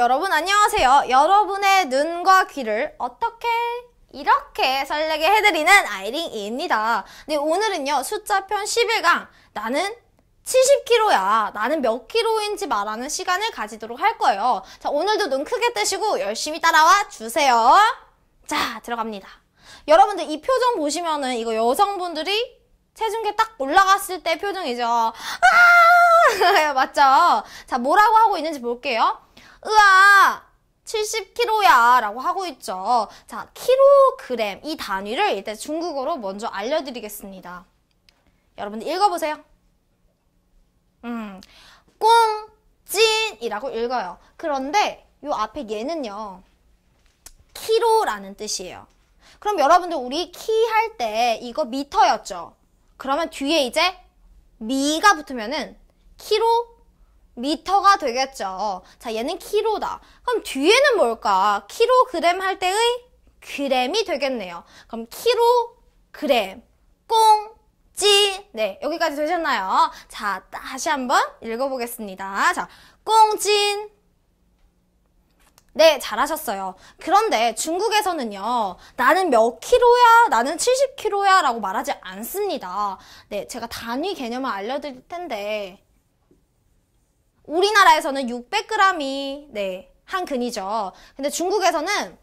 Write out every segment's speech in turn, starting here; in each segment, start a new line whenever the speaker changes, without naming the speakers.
여러분 안녕하세요. 여러분의 눈과 귀를 어떻게 이렇게 설레게 해드리는 아이링입니다근 네, 오늘은요 숫자편 11강 나는 70kg야. 나는 몇 kg인지 말하는 시간을 가지도록 할 거예요. 자, 오늘도 눈 크게 뜨시고 열심히 따라와 주세요. 자, 들어갑니다. 여러분들 이 표정 보시면은 이거 여성분들이 체중계 딱 올라갔을 때 표정이죠. 아! 맞죠? 자, 뭐라고 하고 있는지 볼게요. 으아 70kg야 라고 하고 있죠. 자, 킬로그램 이 단위를 일단 중국어로 먼저 알려드리겠습니다. 여러분들 읽어보세요. 음, 꽁찐이라고 읽어요. 그런데 이 앞에 얘는요. 키로라는 뜻이에요. 그럼 여러분들 우리 키 할 때 이거 미터였죠. 그러면 뒤에 이제 미가 붙으면은 키로 미터가 되겠죠. 자, 얘는 키로다. 그럼 뒤에는 뭘까? 키로그램 할 때의 그램이 되겠네요. 그럼 키로그램, 꽁지. 네, 여기까지 되셨나요? 자, 다시 한번 읽어보겠습니다. 자, 꽁진. 네, 잘하셨어요. 그런데 중국에서는요, 나는 몇키로야 나는 7 0키로야 라고 말하지 않습니다. 네, 제가 단위 개념을 알려드릴 텐데, 우리나라에서는 600g이 네, 한 근이죠. 근데 중국에서는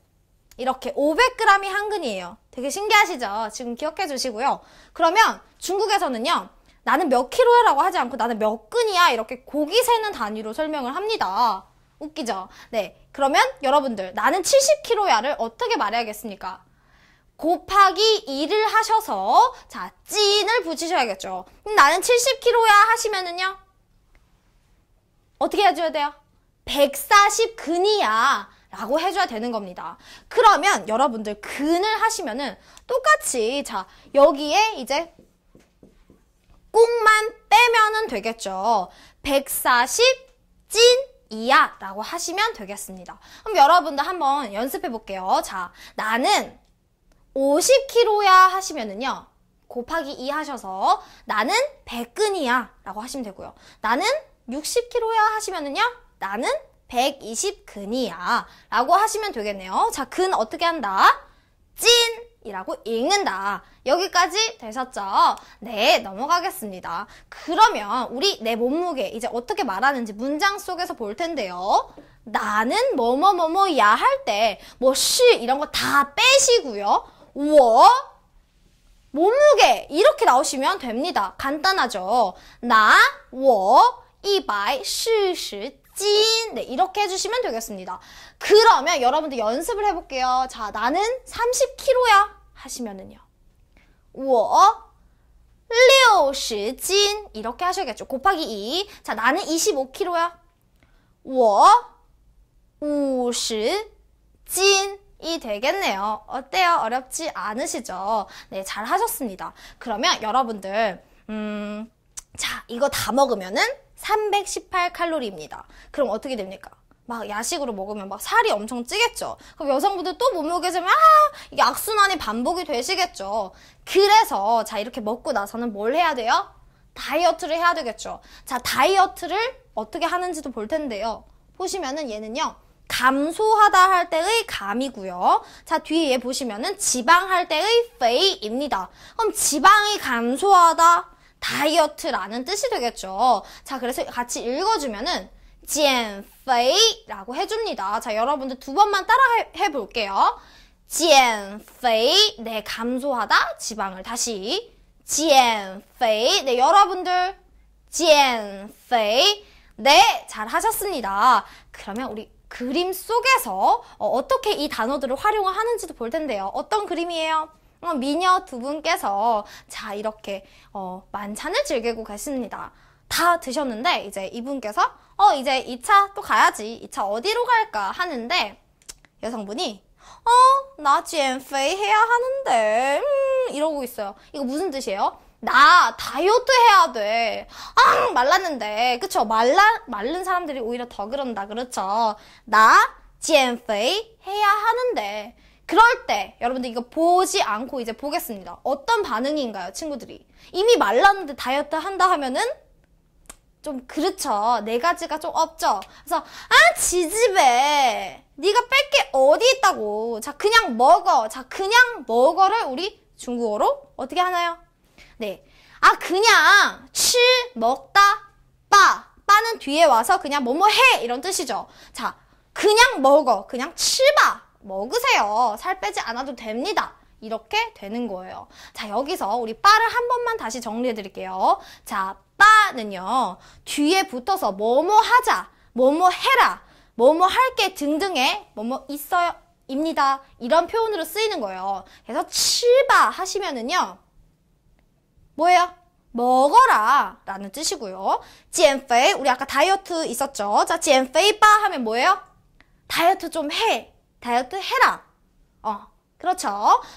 이렇게 500g이 한 근이에요. 되게 신기하시죠? 지금 기억해 주시고요. 그러면 중국에서는요. 나는 몇 킬로라고 하지 않고 나는 몇 근이야 이렇게 고기 세는 단위로 설명을 합니다. 웃기죠? 네. 그러면 여러분들 나는 70킬로야를 어떻게 말해야겠습니까? 곱하기 2를 하셔서 자 찐을 붙이셔야겠죠. 나는 70킬로야 하시면은요. 어떻게 해줘야 돼요? 140근이야 라고 해줘야 되는 겁니다. 그러면 여러분들 근을 하시면은 똑같이 자 여기에 이제 꼭만 빼면은 되겠죠. 140찐 이야 라고 하시면 되겠습니다. 그럼 여러분들 한번 연습해 볼게요. 자 나는 50kg야 하시면은요. 곱하기 2 하셔서 나는 100근이야 라고 하시면 되고요. 나는 60kg야 하시면은요. 나는 120근이야 라고 하시면 되겠네요. 자, 근 어떻게 한다? 찐! 이라고 읽는다. 여기까지 되셨죠? 네, 넘어가겠습니다. 그러면 우리 내 몸무게 이제 어떻게 말하는지 문장 속에서 볼 텐데요. 나는 뭐뭐뭐뭐야 할 때뭐시 이런 거 다 빼시고요. 워 몸무게 이렇게 나오시면 됩니다. 간단하죠? 나, 워, 이바이 시 찐! 네, 이렇게 해주시면 되겠습니다. 그러면 여러분들 연습을 해볼게요. 자, 나는 30kg야. 하시면은요. 我60斤 이렇게 하셔야겠죠. 곱하기 2. 자, 나는 25kg야. 我50斤이 되겠네요. 어때요? 어렵지 않으시죠? 네, 잘 하셨습니다. 그러면 여러분들, 음, 자, 이거 다 먹으면은 318 칼로리입니다. 그럼 어떻게 됩니까? 막 야식으로 먹으면 막 살이 엄청 찌겠죠. 그럼 여성분들 또 몸무게 좀, 아! 이게 악순환이 반복이 되시겠죠. 그래서, 자, 이렇게 먹고 나서는 뭘 해야 돼요? 다이어트를 해야 되겠죠. 자, 다이어트를 어떻게 하는지도 볼 텐데요. 보시면은 얘는요. 감소하다 할 때의 감이고요. 자, 뒤에 보시면은 지방 할 때의 페이입니다. 그럼 지방이 감소하다 다이어트라는 뜻이 되겠죠. 자, 그래서 같이 읽어주면은 减肥라고 해줍니다. 자, 여러분들 두 번만 따라해 볼게요. 减肥, 네, 감소하다, 지방을 다시. 减肥, 네, 여러분들 减肥, 네, 잘 하셨습니다. 그러면 우리 그림 속에서 어, 어떻게 이 단어들을 활용을 하는지도 볼 텐데요. 어떤 그림이에요? 미녀 두 분께서 자 이렇게 어, 만찬을 즐기고 계십니다. 다 드셨는데 이제 이분께서 어 이제 2차 또 가야지 2차 어디로 갈까 하는데 여성분이 어나 GM페이 해야 하는데 음 이러고 있어요. 이거 무슨 뜻이에요? 나 다이어트 해야 돼. 아 말랐는데 그쵸 말라 말른 사람들이 오히려 더 그런다 그렇죠. 나 GM페이 해야 하는데 그럴 때 여러분들 이거 보지 않고 이제 보겠습니다. 어떤 반응인가요, 친구들이? 이미 말랐는데 다이어트 한다 하면은 좀 그렇죠. 네 가지가 좀 없죠. 그래서 아 지지배. 네가 뺄 게 어디 있다고. 자 그냥 먹어. 자 그냥 먹어를 우리 중국어로 어떻게 하나요? 네. 아 그냥 치 먹다 빠 빠는 뒤에 와서 그냥 뭐뭐 해 이런 뜻이죠. 자 그냥 먹어. 그냥 치바 먹으세요. 살 빼지 않아도 됩니다. 이렇게 되는 거예요. 자, 여기서 우리 빠를 한 번만 다시 정리해 드릴게요. 자, 빠는요. 뒤에 붙어서 뭐뭐 하자, 뭐뭐 해라, 뭐뭐 할게 등등의 뭐뭐 있어요. 입니다. 이런 표현으로 쓰이는 거예요. 그래서 치바 하시면은요. 뭐예요? 먹어라 라는 뜻이고요. 减肥 우리 아까 다이어트 있었죠. 자, 减肥바 하면 뭐예요? 다이어트 좀 해. 다이어트 해라. 어, 그렇죠.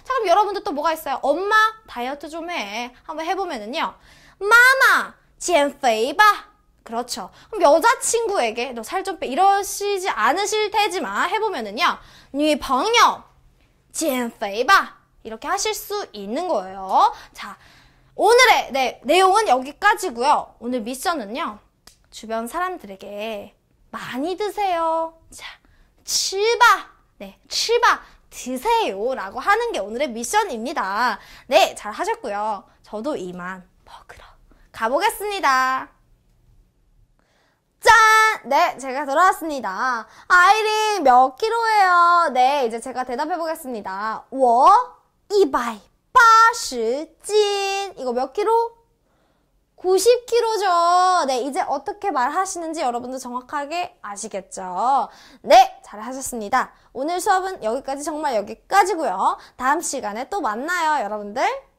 자, 그럼 여러분들 또 뭐가 있어요? 엄마, 다이어트 좀 해. 한번 해보면은요. 마마, 减肥吧. 그렇죠. 그럼 여자친구에게 너 살 좀 빼. 이러시지 않으실 테지만 해보면은요. 女朋友,减肥吧. 이렇게 하실 수 있는 거예요. 자, 오늘의 네, 내용은 여기까지고요. 오늘 미션은요. 주변 사람들에게 많이 드세요. 자, 칠바 네, 치바 드세요라고 하는 게 오늘의 미션입니다. 네, 잘 하셨고요. 저도 이만 먹으러 가보겠습니다. 짠! 네, 제가 돌아왔습니다. 아이린 몇 킬로예요? 네, 이제 제가 대답해 보겠습니다. 워 이바이 빠시 이거 몇 킬로? 90kg죠. 네, 이제 어떻게 말하시는지 여러분도 정확하게 아시겠죠? 네, 잘하셨습니다. 오늘 수업은 여기까지 정말 여기까지고요. 다음 시간에 또 만나요, 여러분들.